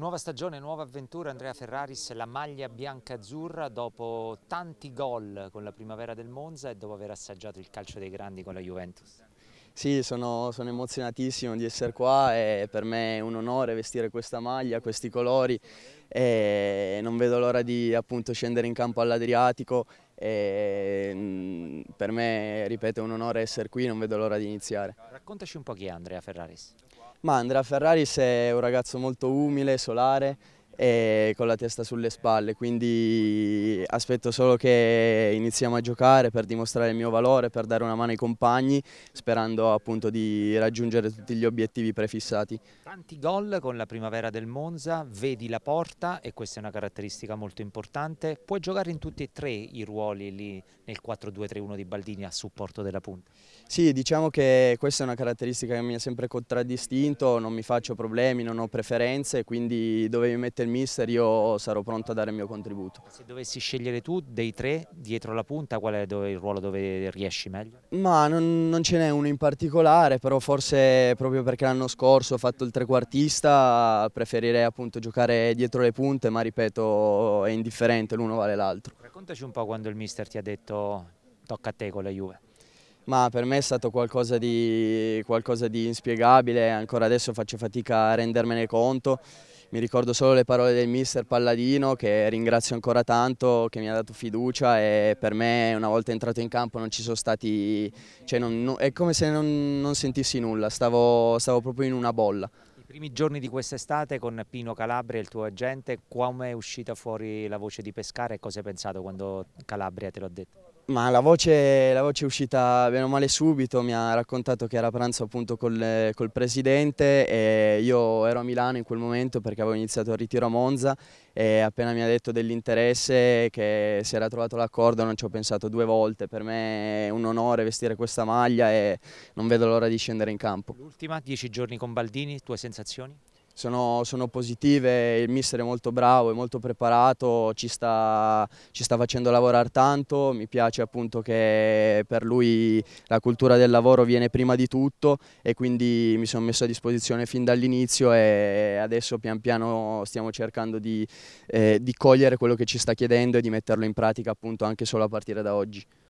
Nuova stagione, nuova avventura, Andrea Ferraris, la maglia bianca-azzurra dopo tanti gol con la primavera del Monza e dopo aver assaggiato il calcio dei grandi con la Juventus. Sì, sono, sono emozionatissimo di essere qua, è per me è un onore vestire questa maglia, questi colori e non vedo l'ora di appunto, scendere in campo all'Adriatico e mm, per me, ripeto, è un onore essere qui, non vedo l'ora di iniziare. Raccontaci un po' chi è Andrea Ferraris. Ma Andrea Ferraris è un ragazzo molto umile, solare e con la testa sulle spalle, quindi aspetto solo che iniziamo a giocare per dimostrare il mio valore, per dare una mano ai compagni, sperando appunto di raggiungere tutti gli obiettivi prefissati. Tanti gol con la primavera del Monza, vedi la porta e questa è una caratteristica molto importante, puoi giocare in tutti e tre i ruoli lì nel 4-2-3-1 di Baldini a supporto della punta. Sì, diciamo che questa è una caratteristica che mi ha sempre contraddistinto, non mi faccio problemi, non ho preferenze, quindi dovevi mettermi mister io sarò pronto a dare il mio contributo. Se dovessi scegliere tu dei tre dietro la punta qual è il ruolo dove riesci meglio? Ma non, non ce n'è uno in particolare però forse proprio perché l'anno scorso ho fatto il trequartista preferirei appunto giocare dietro le punte ma ripeto è indifferente l'uno vale l'altro. Raccontaci un po' quando il mister ti ha detto tocca a te con la Juve ma per me è stato qualcosa di, qualcosa di inspiegabile, ancora adesso faccio fatica a rendermene conto. Mi ricordo solo le parole del mister Palladino che ringrazio ancora tanto, che mi ha dato fiducia e per me una volta entrato in campo non ci sono stati, cioè non, è come se non, non sentissi nulla, stavo, stavo proprio in una bolla. I primi giorni di quest'estate con Pino Calabria, e il tuo agente, come è uscita fuori la voce di Pescara e cosa hai pensato quando Calabria te l'ha detto? Ma la voce, la voce, è uscita bene o male subito, mi ha raccontato che era a pranzo appunto col, col, presidente e io ero a Milano in quel momento perché avevo iniziato il ritiro a Monza e appena mi ha detto dell'interesse che si era trovato l'accordo non ci ho pensato due volte, per me è un onore vestire questa maglia e non vedo l'ora di scendere in campo. L'ultima, dieci giorni con Baldini, tue sensazioni? sono, sono positive, il mister è molto bravo, è molto preparato, ci sta, ci sta facendo lavorare tanto, mi piace appunto che per lui la cultura del lavoro viene prima di tutto e quindi mi sono messo a disposizione fin dall'inizio e adesso pian piano stiamo cercando di, eh, di cogliere quello che ci sta chiedendo e di metterlo in pratica appunto anche solo a partire da oggi.